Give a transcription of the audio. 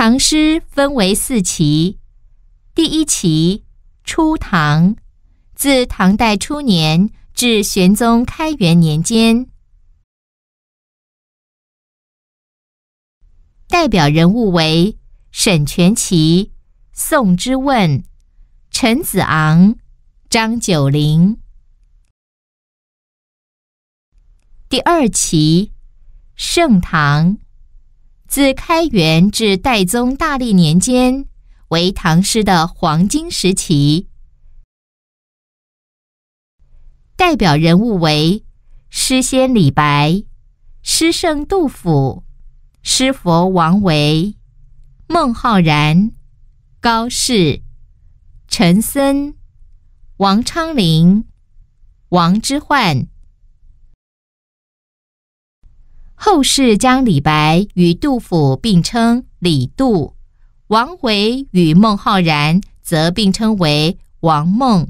唐诗分为四期，第一期初唐，自唐代初年至玄宗开元年间，代表人物为沈佺期、宋之问、陈子昂、张九龄。第二期盛唐。自开元至代宗大历年间，为唐诗的黄金时期。代表人物为诗仙李白、诗圣杜甫、诗佛王维、孟浩然、高适、岑参、王昌龄、王之涣。后世将李白与杜甫并称“李杜”，王维与孟浩然则并称为“王孟”。